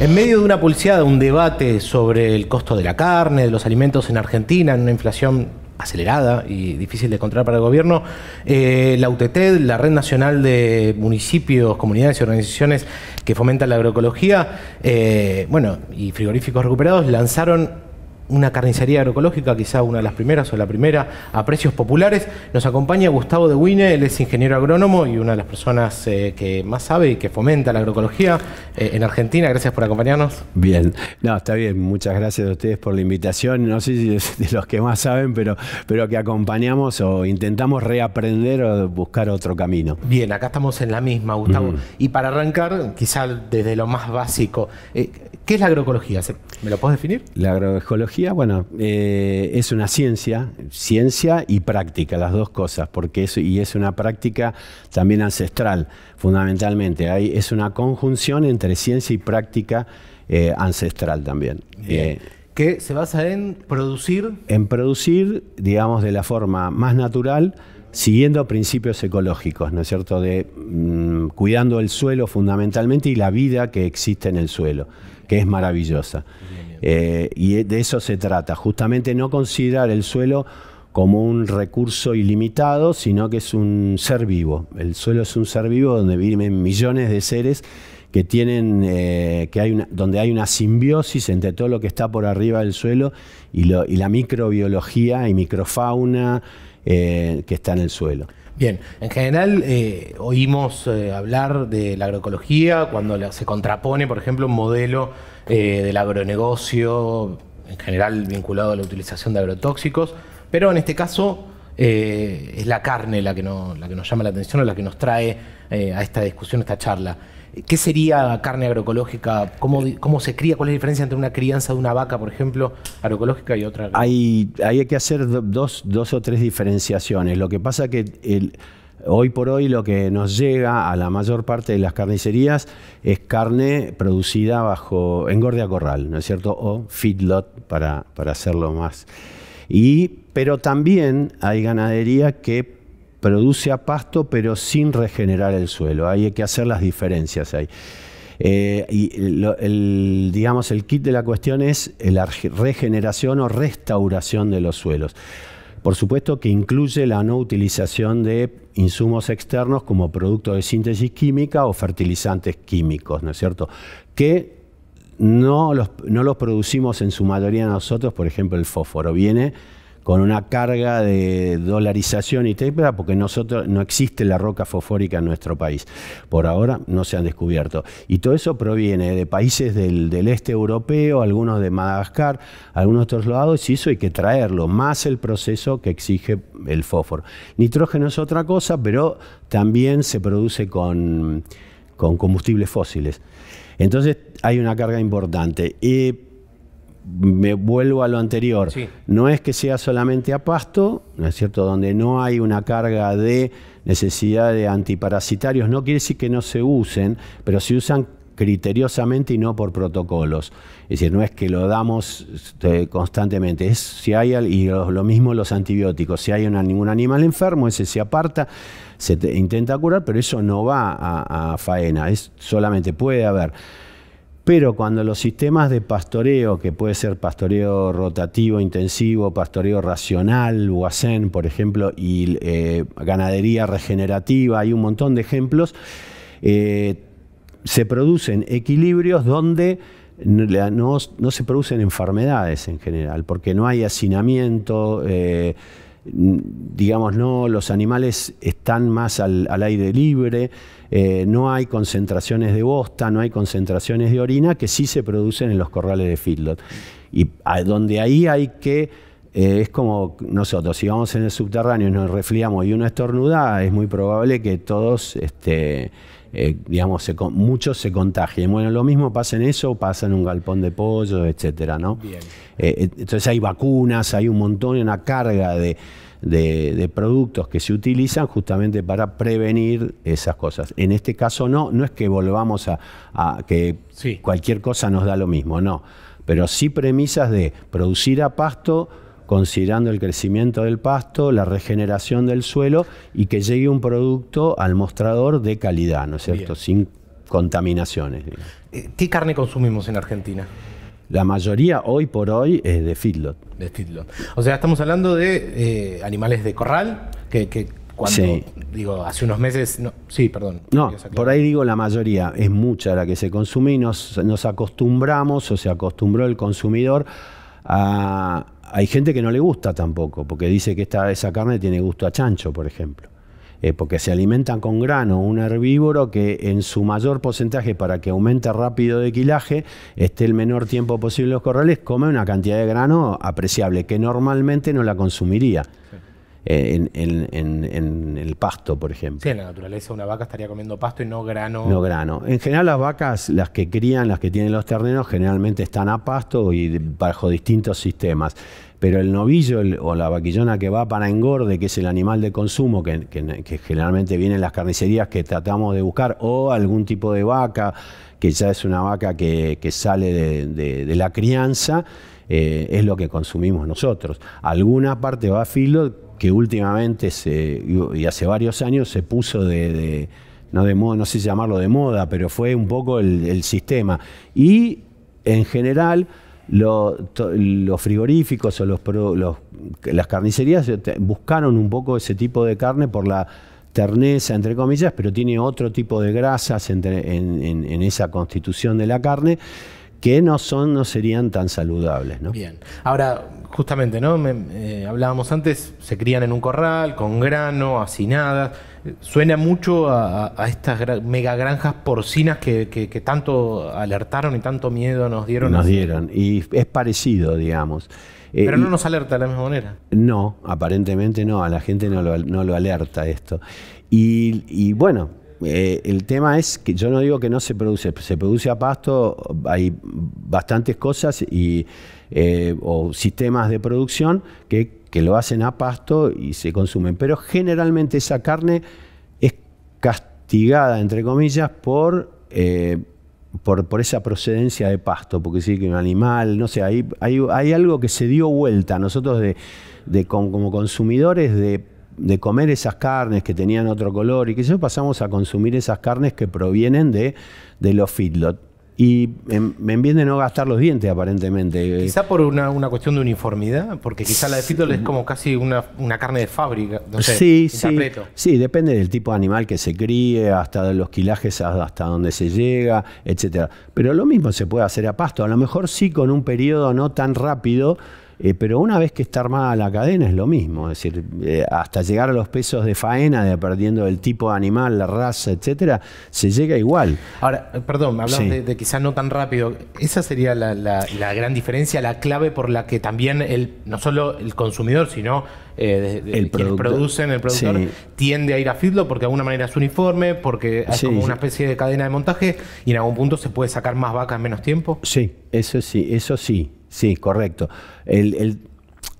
En medio de una pulseada, un debate sobre el costo de la carne, de los alimentos en Argentina, en una inflación acelerada y difícil de controlar para el gobierno, eh, la UTT, la Red Nacional de Municipios, Comunidades y Organizaciones que fomentan la agroecología, eh, bueno, y frigoríficos recuperados, lanzaron una carnicería agroecológica, quizá una de las primeras o la primera, a precios populares. Nos acompaña Gustavo de Wine, él es ingeniero agrónomo y una de las personas eh, que más sabe y que fomenta la agroecología eh, en Argentina. Gracias por acompañarnos. Bien, no, está bien, muchas gracias a ustedes por la invitación. No sé si es de los que más saben, pero, pero que acompañamos o intentamos reaprender o buscar otro camino. Bien, acá estamos en la misma, Gustavo. Mm. Y para arrancar, quizá desde lo más básico, eh, ¿qué es la agroecología? ¿Me lo puedes definir? La agroecología bueno, eh, es una ciencia, ciencia y práctica, las dos cosas, porque y es una práctica también ancestral, fundamentalmente. Ahí es una conjunción entre ciencia y práctica eh, ancestral también. Eh, ¿Qué que se basa en producir. En producir, digamos, de la forma más natural, siguiendo principios ecológicos, ¿no es cierto? De mm, cuidando el suelo fundamentalmente y la vida que existe en el suelo, que es maravillosa. Eh, y de eso se trata, justamente no considerar el suelo como un recurso ilimitado, sino que es un ser vivo. El suelo es un ser vivo donde viven millones de seres que tienen, eh, que hay donde hay una simbiosis entre todo lo que está por arriba del suelo y, la microbiología y microfauna eh, que está en el suelo. Bien, en general eh, oímos eh, hablar de la agroecología cuando se contrapone, por ejemplo, un modelo eh, del agronegocio, en general vinculado a la utilización de agrotóxicos, pero en este caso es la carne la que, no, la que nos llama la atención o la que nos trae a esta discusión, a esta charla. ¿Qué sería carne agroecológica? ¿Cómo, ¿Cómo, se cría? ¿Cuál es la diferencia entre una crianza de una vaca, por ejemplo, agroecológica y otra? Hay, hay que hacer dos, dos o tres diferenciaciones. Lo que pasa es que hoy por hoy lo que nos llega a la mayor parte de las carnicerías es carne producida bajo engorde a corral, ¿no es cierto? O feedlot, para, para hacerlo más. Y, pero también hay ganadería que produce a pasto pero sin regenerar el suelo. Hay que hacer las diferencias ahí. Eh, y el, digamos, el kit de la cuestión es la regeneración o restauración de los suelos. Por supuesto que incluye la no utilización de insumos externos como producto de síntesis química o fertilizantes químicos, ¿no es cierto? Que no los, no los producimos en su mayoría nosotros, por ejemplo, el fósforo. Viene con una carga de dolarización y tépera, porque nosotros no existe la roca fosfórica en nuestro país. Por ahora no se han descubierto. Y todo eso proviene de países del, este europeo, algunos de Madagascar, algunos otros lados, y eso hay que traerlo, más el proceso que exige el fósforo. Nitrógeno es otra cosa, pero también se produce con, combustibles fósiles. Entonces hay una carga importante. Eh, me vuelvo a lo anterior. No es que sea solamente a pasto, ¿no es cierto? Donde no hay una carga de necesidad de antiparasitarios, no quiere decir que no se usen, pero se usan criteriosamente y no por protocolos. Es decir, no es que lo damos este, constantemente. Es si hay, y lo, mismo los antibióticos, si hay una, ningún animal enfermo, ese se aparta, se intenta curar, pero eso no va a, a faena, es, solamente puede haber. Pero cuando los sistemas de pastoreo, que puede ser pastoreo rotativo, intensivo, pastoreo racional, guacén, por ejemplo, y eh, ganadería regenerativa, hay un montón de ejemplos, eh, se producen equilibrios donde no, se producen enfermedades en general, porque no hay hacinamiento. Eh, digamos, no, los animales están más al aire libre, eh, no hay concentraciones de bosta, no hay concentraciones de orina que sí se producen en los corrales de feedlot. Y donde ahí hay que, eh, es como nosotros, si vamos en el subterráneo y nos resfriamos y uno estornuda, es muy probable que todos, este, eh, digamos, muchos se contagien. Bueno, lo mismo pasa en eso, pasa en un galpón de pollo, etcétera, ¿no? entonces hay vacunas, hay un montón, una carga de de, productos que se utilizan justamente para prevenir esas cosas. En este caso no, no es que volvamos a, que cualquier cosa nos da lo mismo, no, pero sí premisas de producir a pasto considerando el crecimiento del pasto, la regeneración del suelo y que llegue un producto al mostrador de calidad, ¿no es cierto? Sin contaminaciones. Eh, ¿Qué carne consumimos en Argentina? La mayoría hoy por hoy es de feedlot. De feedlot. O sea, estamos hablando de eh, animales de corral que, cuando, digo, hace unos meses, no, sí, perdón. No, por ahí digo la mayoría, es mucha la que se consume y nos, acostumbramos o se acostumbró el consumidor a... Hay gente que no le gusta tampoco, porque dice que esta, esa carne tiene gusto a chancho, por ejemplo. Eh, porque se alimentan con grano, un herbívoro que en su mayor porcentaje para que aumente rápido de quilaje, esté el menor tiempo posible en los corrales, come una cantidad de grano apreciable, que normalmente no la consumiría. Eh, en, el pasto, por ejemplo. Sí, en la naturaleza una vaca estaría comiendo pasto y no grano. No grano. En general las vacas, las que crían, las que tienen los terneros, generalmente están a pasto y bajo distintos sistemas pero el novillo o la vaquillona que va para engorde, que es el animal de consumo que, generalmente viene en las carnicerías que tratamos de buscar, o algún tipo de vaca, que ya es una vaca que, sale de, la crianza, eh, es lo que consumimos nosotros. Alguna parte va a filo que últimamente se, y hace varios años se puso de, no de moda, no sé llamarlo de moda, pero fue un poco el sistema. Y en general los frigoríficos o los, las carnicerías eh, buscaron un poco ese tipo de carne por la terneza, entre comillas, pero tiene otro tipo de grasas en esa constitución de la carne que no son, no serían tan saludables. ¿no? Bien. Ahora, justamente, ¿no? Eh, hablábamos antes, se crían en un corral, con grano, hacinadas. Suena mucho a, estas mega granjas porcinas que, tanto alertaron y tanto miedo nos dieron. Nos dieron, y es parecido, digamos. Eh, Pero no nos alerta de la misma manera. No, aparentemente no, a la gente no lo, no lo alerta esto. y, y bueno, eh, el tema es que yo no digo que no se produce, se produce a pasto, hay bastantes cosas eh, o sistemas de producción que, lo hacen a pasto y se consumen, pero generalmente esa carne es castigada, entre comillas, por... Eh, por, esa procedencia de pasto, porque sí que un animal, no sé, hay, algo que se dio vuelta. a Nosotros de como consumidores de de comer esas carnes que tenían otro color y que yo pasamos a consumir esas carnes que provienen de, de los feedlot. Y em, me bien de no gastar los dientes, aparentemente. Quizá por una, cuestión de uniformidad, porque quizá la de feedlot es como casi una, carne de fábrica. sí, sí, sí, depende del tipo de animal que se críe, hasta de los quilajes, hasta donde se llega, etcétera. Pero lo mismo se puede hacer a pasto, a lo mejor sí con un periodo no tan rápido, eh, pero una vez que está armada la cadena es lo mismo, es decir, eh, hasta llegar a los pesos de faena, dependiendo perdiendo el tipo de animal, la raza, etcétera, se llega igual. Ahora, eh, perdón, me sí. de, quizás no tan rápido. Esa sería la, gran diferencia, la clave por la que también el, no solo el consumidor, sino el quienes producen, el productor, tiende a ir a Fitlo porque de alguna manera es uniforme, porque hay como una especie de cadena de montaje y en algún punto se puede sacar más vaca en menos tiempo. Sí, eso sí, eso sí sí, correcto. Eh,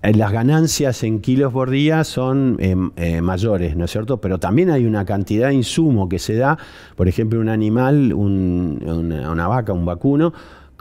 las ganancias en kilos por día son em, eh, mayores, ¿no es cierto? Pero también hay una cantidad de insumo que se da, por ejemplo, un animal, una, vaca, un vacuno,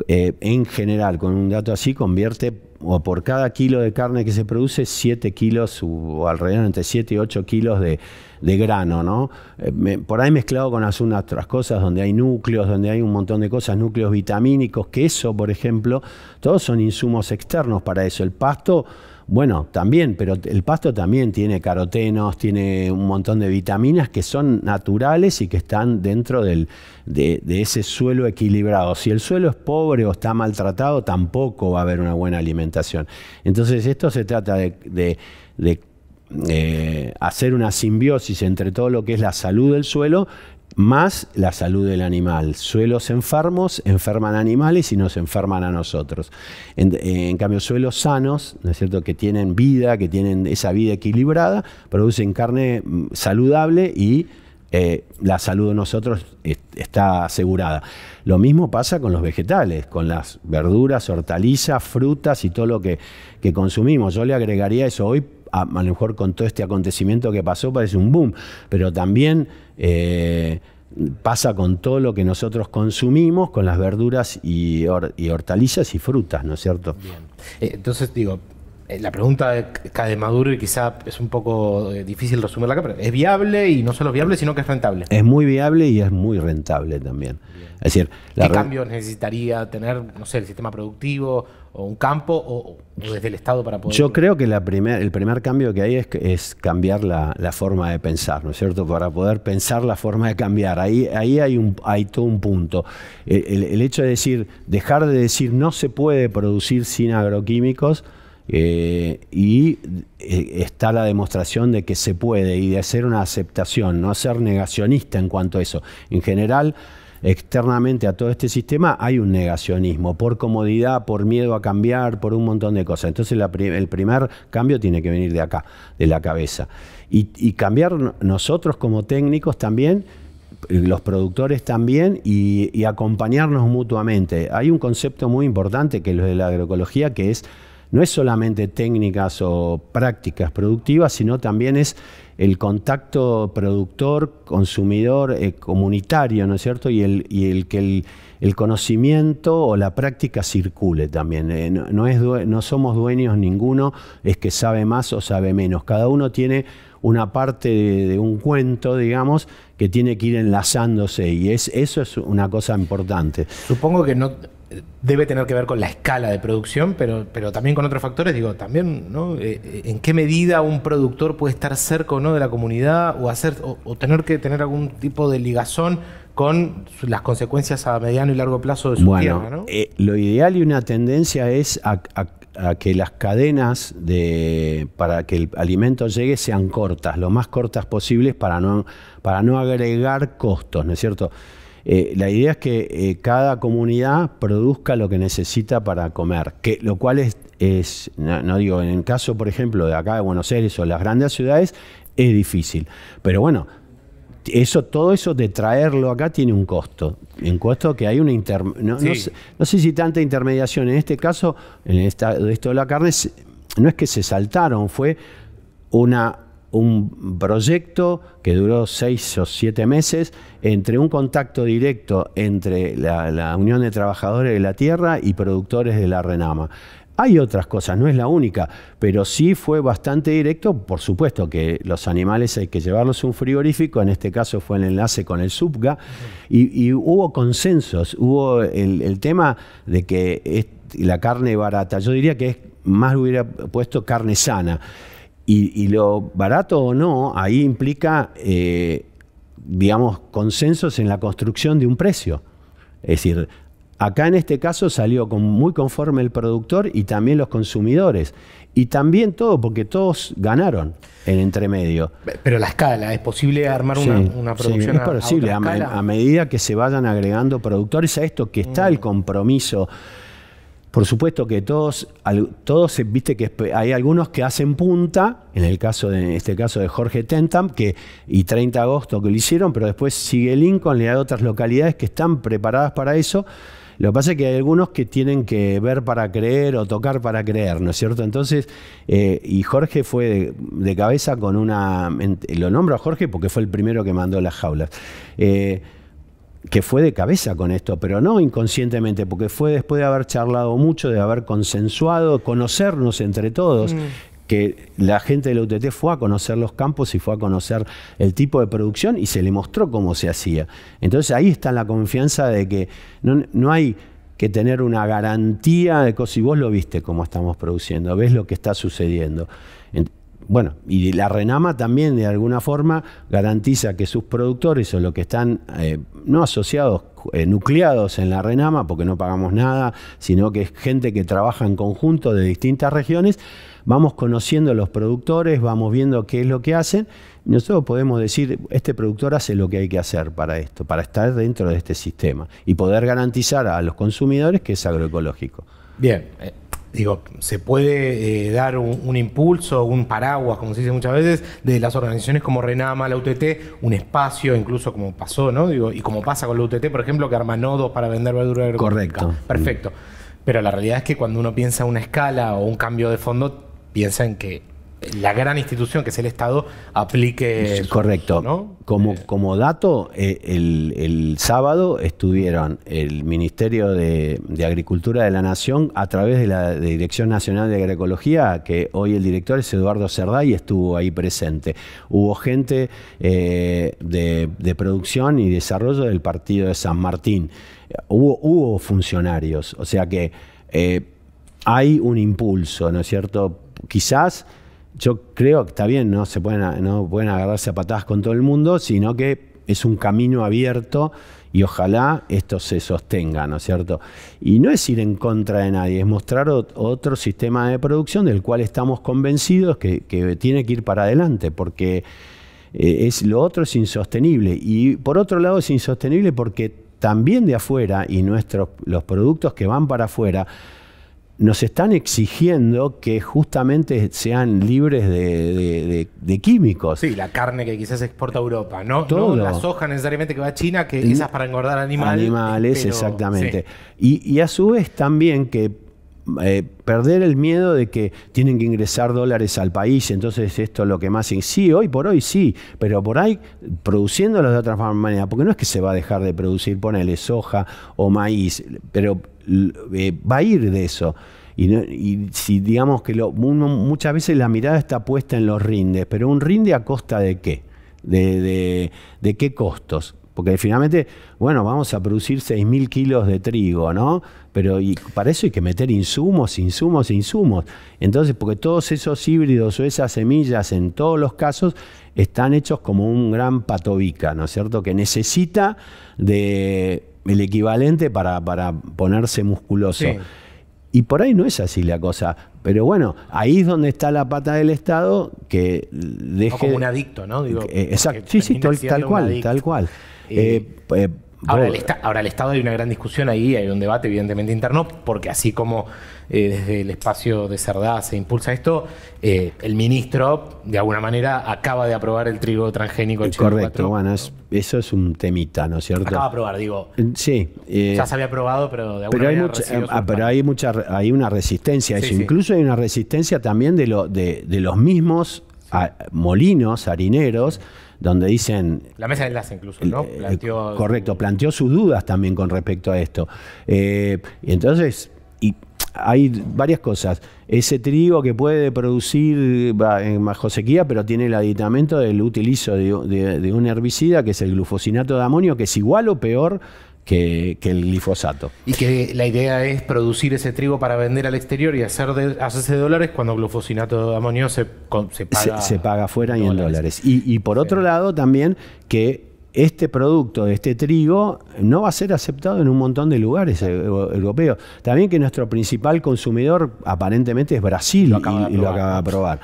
eh, en general, con un dato así, convierte o por cada kilo de carne que se produce, 7 kilos o alrededor entre 7 y 8 kilos de, de grano, ¿no? Eh, por ahí mezclado con algunas otras cosas donde hay núcleos, donde hay un montón de cosas, núcleos vitamínicos, queso, por ejemplo, todos son insumos externos para eso. El pasto bueno, también, pero el pasto también tiene carotenos, tiene un montón de vitaminas que son naturales y que están dentro de, ese suelo equilibrado. Si el suelo es pobre o está maltratado, tampoco va a haber una buena alimentación. Entonces, esto se trata de, eh, hacer una simbiosis entre todo lo que es la salud del suelo más la salud del animal. Suelos enfermos enferman animales y nos enferman a nosotros. En, cambio, suelos sanos, ¿no es cierto?, que tienen vida, que tienen esa vida equilibrada, producen carne mm, saludable y eh, la salud de nosotros está asegurada. Lo mismo pasa con los vegetales, con las verduras, hortalizas, frutas y todo lo que, que consumimos. Yo le agregaría eso hoy a, lo mejor con todo este acontecimiento que pasó parece un boom, pero también eh, pasa con todo lo que nosotros consumimos, con las verduras y, hortalizas y frutas, ¿no es cierto? Eh, entonces digo, eh, la pregunta de y quizá es un poco difícil resumirla acá, pero es viable y no solo viable, sino que es rentable. Es muy viable y es muy rentable también. Es decir, ¿Qué cambios necesitaría tener, no sé, el sistema productivo o un campo o, desde el Estado para poder... Yo creo que la el primer cambio que hay es, cambiar la, forma de pensar, ¿no es cierto? Para poder pensar la forma de cambiar. Ahí, ahí hay, un, hay todo un punto. El, hecho de decir, dejar de decir no se puede producir sin agroquímicos, eh, y eh, está la demostración de que se puede y de hacer una aceptación, no ser negacionista en cuanto a eso. En general, externamente a todo este sistema, hay un negacionismo, por comodidad, por miedo a cambiar, por un montón de cosas. Entonces el primer cambio tiene que venir de acá, de la cabeza. Y, cambiar nosotros como técnicos también los productores también y, y acompañarnos mutuamente. Hay un concepto muy importante que es lo de la agroecología, que es no es solamente técnicas o prácticas productivas, sino también es el contacto productor, consumidor, eh, comunitario, ¿no es cierto? Y el, que el, conocimiento o la práctica circule también. Eh, no, no somos dueños ninguno, es que sabe más o sabe menos. Cada uno tiene una parte de, un cuento, digamos, que tiene que ir enlazándose y eso es una cosa importante. Supongo que no debe tener que ver con la escala de producción, pero, pero también con otros factores, digo, también, ¿no? Eh, eh, ¿En qué medida un productor puede estar cerca o no de la comunidad o, hacer, o, tener que tener algún tipo de ligazón con las consecuencias a mediano y largo plazo de su bueno, tierra, eh, lo ideal y una tendencia es a, que las cadenas de, para que el alimento llegue sean cortas, lo más cortas posibles para no, para no agregar costos, ¿no es cierto?, eh, la idea es que eh, cada comunidad produzca lo que necesita para comer, que, lo cual es, no, digo, en el caso, por ejemplo, de acá de Buenos Aires o las grandes ciudades, es difícil. Pero bueno, eso, todo eso de traerlo acá tiene un costo. Un costo que hay una inter, no, sé, si tanta intermediación. En este caso, en esta, esto de la carne, no es que se saltaron, fue una un proyecto que duró seis o siete meses entre un contacto directo entre la, Unión de Trabajadores de la Tierra y productores de la Renama. Hay otras cosas, no es la única, pero sí fue bastante directo. Por supuesto que los animales hay que llevarlos a un frigorífico, en este caso fue el enlace con el SUBGA, y, hubo consensos, hubo el, tema de que la carne barata, yo diría que es, más hubiera puesto carne sana. Y, lo barato o no, ahí implica, eh, digamos, consensos en la construcción de un precio. Es decir, acá en este caso salió muy conforme el productor y también los consumidores. Y también todo, porque todos ganaron en entremedio. Pero la escala, ¿es posible armar una, producción? es posible, a, medida que se vayan agregando productores a esto, que está mm. el compromiso por supuesto que todos, todos viste que hay algunos que hacen punta, en el caso de, este caso de Jorge Tentam, que, y 30 de agosto que lo hicieron, pero después sigue Lincoln y hay otras localidades que están preparadas para eso. Lo que pasa es que hay algunos que tienen que ver para creer o tocar para creer, ¿no es cierto? Entonces, eh, y Jorge fue de, cabeza con una. Lo nombro a Jorge porque fue el primero que mandó las jaulas. Eh, que fue de cabeza con esto, pero no inconscientemente, porque fue después de haber charlado mucho, de haber consensuado, conocernos entre todos. Mm. que la gente de la UTT fue a conocer los campos y fue a conocer el tipo de producción y se le mostró cómo se hacía. Entonces ahí está la confianza de que no, no hay que tener una garantía de cosas. Y vos lo viste cómo estamos produciendo, ves lo que está sucediendo bueno, y la Renama también de alguna forma garantiza que sus productores o los que están eh, no asociados, eh, nucleados en la Renama, porque no pagamos nada, sino que es gente que trabaja en conjunto de distintas regiones, vamos conociendo los productores, vamos viendo qué es lo que hacen. Y nosotros podemos decir, este productor hace lo que hay que hacer para esto, para estar dentro de este sistema y poder garantizar a los consumidores que es agroecológico. Bien. Eh, digo, se puede eh, dar un, impulso, un paraguas, como se dice muchas veces, de las organizaciones como Renama, la UTT, un espacio, incluso como pasó, ¿no? Digo, y como pasa con la UTT, por ejemplo, que arma nodos para vender verdura Correcto. Ah, perfecto. Pero la realidad es que cuando uno piensa una escala o un cambio de fondo, piensa en que la gran institución que es el Estado aplique. correcto. Como, eh, como dato, eh, el, sábado estuvieron el Ministerio de, Agricultura de la Nación a través de la Dirección Nacional de Agroecología, que hoy el director es Eduardo cerda y estuvo ahí presente. Hubo gente eh, de, de producción y desarrollo del partido de San Martín. Hubo, hubo funcionarios, o sea que hay un impulso, ¿no es cierto? Quizás yo creo que está bien, no se pueden, no pueden agarrarse a patadas con todo el mundo, sino que es un camino abierto y ojalá esto se sostenga, ¿no es cierto? Y no es ir en contra de nadie, es mostrar otro sistema de producción del cual estamos convencidos que, tiene que ir para adelante, porque eh, es, lo otro es insostenible. Y por otro lado es insostenible porque también de afuera y nuestros los productos que van para afuera, nos están exigiendo que justamente sean libres de, químicos. Sí, la carne que quizás exporta a Europa, ¿no? Todo. no la soja necesariamente que va a China, que esas para engordar animales. Animales, exactamente. Y, a su vez también que eh, perder el miedo de que tienen que ingresar dólares al país, entonces esto es lo que más... Sí, hoy por hoy sí, pero por ahí produciéndolos de otra manera, porque no es que se va a dejar de producir, ponele soja o maíz, pero eh, va a ir de eso. Y, si digamos que muchas veces la mirada está puesta en los rindes, pero un rinde a costa de qué? De, de, qué costos? Porque finalmente, bueno, vamos a producir 6.000 kilos de trigo, ¿no? Pero y para eso hay que meter insumos, insumos, insumos. Entonces, porque todos esos híbridos o esas semillas, en todos los casos, están hechos como un gran patovica, ¿no es cierto? Que necesita de el equivalente para, ponerse musculoso. Y por ahí no es así la cosa. Pero bueno, ahí es donde está la pata del Estado que deje. como un adicto, ¿no? Digo, eh, exacto. Sí, sí, tal, cual, tal eh, cual. Eh, Ahora el, Estado hay una gran discusión ahí, hay un debate evidentemente interno, porque así como eh, desde el espacio de Cerdá se impulsa esto, eh, el ministro de alguna manera acaba de aprobar el trigo transgénico. El correcto, bueno, eso es un temita, ¿no es cierto? Acaba de aprobar, digo. Mm, sí. Eh, ya se había aprobado, pero de alguna pero hay manera ah, pero hay, una resistencia a eso. Incluso hay una resistencia también de, lo, de, los mismos molinos, harineros donde dicen... La mesa de enlace incluso, ¿no? Eh, planteó, correcto, planteó sus dudas también con respecto a esto. Eh, y entonces, y hay varias cosas. Ese trigo que puede producir más sequía, pero tiene el aditamento del utilizo de, de, un herbicida, que es el glufosinato de amonio, que es igual o peor que, el glifosato. Y que la idea es producir ese trigo para vender al exterior y hacer de, hacerse de dólares cuando glufosinato de amonio se, se paga. Se, paga afuera y en dólares. Y, por otro lado también que este producto este trigo no va a ser aceptado en un montón de lugares eh, europeos. También que nuestro principal consumidor aparentemente es Brasil lo y, lo acaba de aprobar.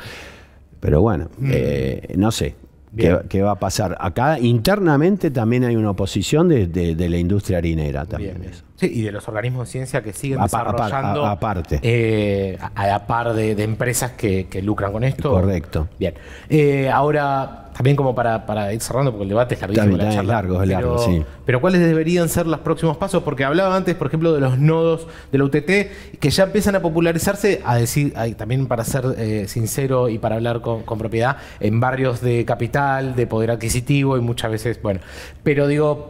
Pero bueno, mm. eh, no sé. ¿Qué va a pasar. Acá internamente también hay una oposición de, la industria harinera también. Sí, y de los organismos de ciencia que siguen desarrollando. aparte. Eh, a, par de, empresas que, lucran con esto. Correcto. Bien. Eh, ahora, también como para, para, ir cerrando, porque el debate es larguísimo. la charla, largo, pero, Pero ¿cuáles deberían ser los próximos pasos? Porque hablaba antes, por ejemplo, de los nodos de la UTT, que ya empiezan a popularizarse, a decir, también para ser eh, sincero y para hablar con propiedad, en barrios de capital, de poder adquisitivo y muchas veces, bueno. Pero digo,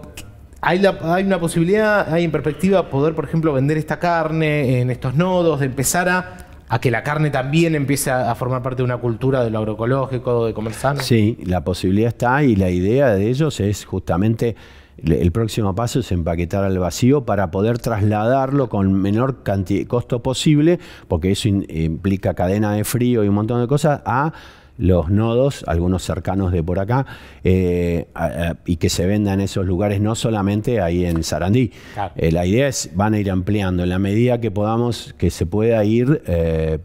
hay, una posibilidad, hay en perspectiva poder, por ejemplo, vender esta carne en estos nodos, de empezar a que la carne también empiece a, formar parte de una cultura de lo agroecológico, de comer sano? Sí, la posibilidad está y la idea de ellos es justamente el próximo paso es empaquetar al vacío para poder trasladarlo con menor costo posible, porque eso implica cadena de frío y un montón de cosas, a los nodos, algunos cercanos de por acá, eh, y que se venda en esos lugares, no solamente ahí en Sarandí. Eh, la idea es, van a ir ampliando en la medida que podamos, que se pueda ir... Eh,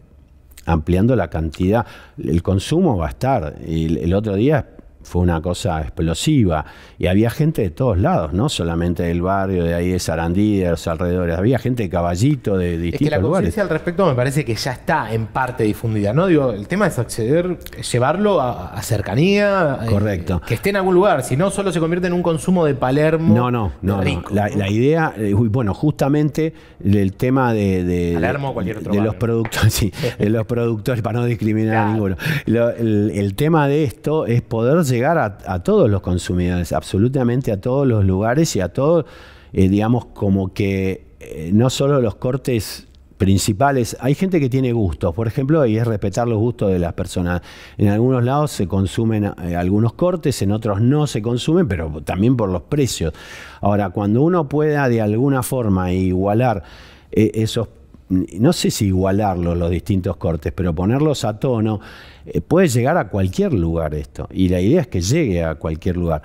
ampliando la cantidad, el consumo va a estar. Y el otro día fue una cosa explosiva. Y había gente de todos lados, no solamente del barrio, de ahí de Sarandí, de los alrededores. Había gente de caballito, de distintos lugares. que la conciencia al respecto me parece que ya está en parte difundida, ¿no? Digo, el tema es acceder, llevarlo a, cercanía. Eh, Correcto. que esté en algún lugar, si no solo se convierte en un consumo de Palermo. No, no, no. La, idea, eh, bueno, justamente el tema de... de Palermo cualquier de, los productos sí, de los productores, para no discriminar a ninguno. el, el tema de esto es poder llegar llegar a, todos los consumidores, absolutamente a todos los lugares y a todos, eh, digamos, como que eh, no solo los cortes principales. Hay gente que tiene gustos, por ejemplo, y es respetar los gustos de las personas. En algunos lados se consumen eh, algunos cortes, en otros no se consumen, pero también por los precios. Ahora, cuando uno pueda de alguna forma igualar esos no sé si igualarlos los distintos cortes, pero ponerlos a tono, eh, puede llegar a cualquier lugar esto. Y la idea es que llegue a cualquier lugar.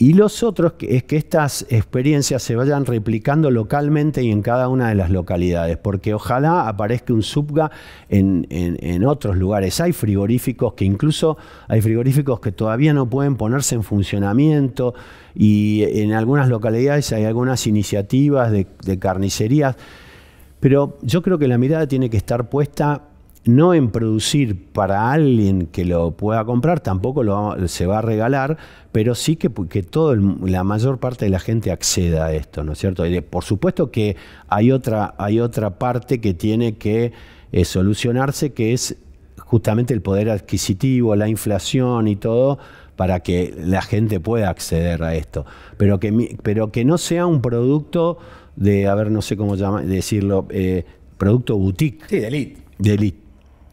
Y los otros es que estas experiencias se vayan replicando localmente y en cada una de las localidades, porque ojalá aparezca un subga en, otros lugares. Hay frigoríficos que incluso hay frigoríficos que todavía no pueden ponerse en funcionamiento y en algunas localidades hay algunas iniciativas de carnicerías pero yo creo que la mirada tiene que estar puesta no en producir para alguien que lo pueda comprar, tampoco lo, se va a regalar, pero sí que, que todo la mayor parte de la gente acceda a esto, ¿no es cierto? Y por supuesto que hay otra, hay otra parte que tiene que eh, solucionarse, que es justamente el poder adquisitivo, la inflación y todo, para que la gente pueda acceder a esto, pero que, pero que no sea un producto de, a ver, no sé cómo llama, decirlo, eh, producto boutique. Sí, de elite.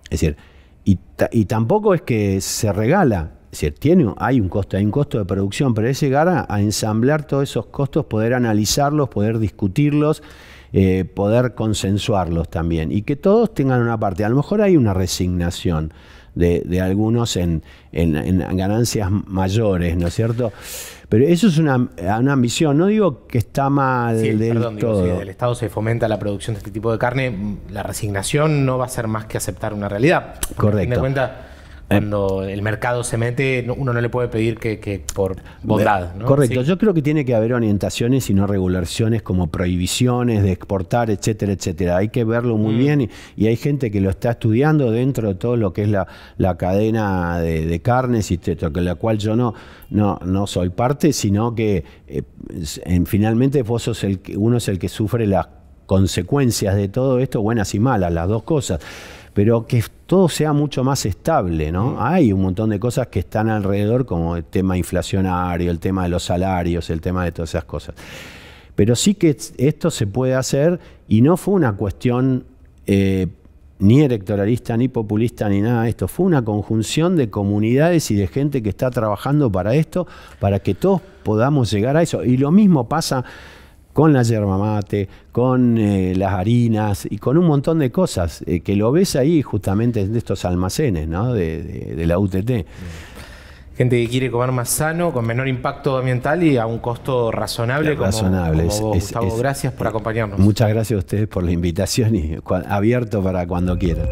Es decir, y, tampoco es que se regala. Es decir, tiene, hay un costo, hay un costo de producción, pero es llegar a, ensamblar todos esos costos, poder analizarlos, poder discutirlos, eh, poder consensuarlos también. Y que todos tengan una parte. A lo mejor hay una resignación de, algunos en, en, ganancias mayores, ¿no es cierto? Pero eso es una, ambición, no digo que está mal sí, del el Estado se fomenta la producción de este tipo de carne, la resignación no va a ser más que aceptar una realidad. Correcto. Eh. Cuando el mercado se mete, uno no le puede pedir que, que por bondad. Eh, correcto. Yo creo que tiene que haber orientaciones y no regulaciones como prohibiciones de exportar, etcétera, etcétera. Hay que verlo muy mm. bien y, hay gente que lo está estudiando dentro de todo lo que es la, cadena de, carnes y la cual yo no, no, no soy parte, sino que eh, en, finalmente vos sos el, uno es el que sufre las consecuencias de todo esto, buenas y malas, las dos cosas pero que todo sea mucho más estable, ¿no? Mm. Hay un montón de cosas que están alrededor, como el tema inflacionario, el tema de los salarios, el tema de todas esas cosas. Pero sí que esto se puede hacer y no fue una cuestión eh, ni electoralista, ni populista, ni nada de esto. Fue una conjunción de comunidades y de gente que está trabajando para esto, para que todos podamos llegar a eso. Y lo mismo pasa con la yerba con eh, las harinas y con un montón de cosas eh, que lo ves ahí justamente en estos almacenes ¿no? de, la UTT. Mm. Gente que quiere comer más sano, con menor impacto ambiental y a un costo razonable. Como, razonable. Gustavo, gracias por acompañarnos. Muchas gracias a ustedes por la invitación y abierto para cuando quieran.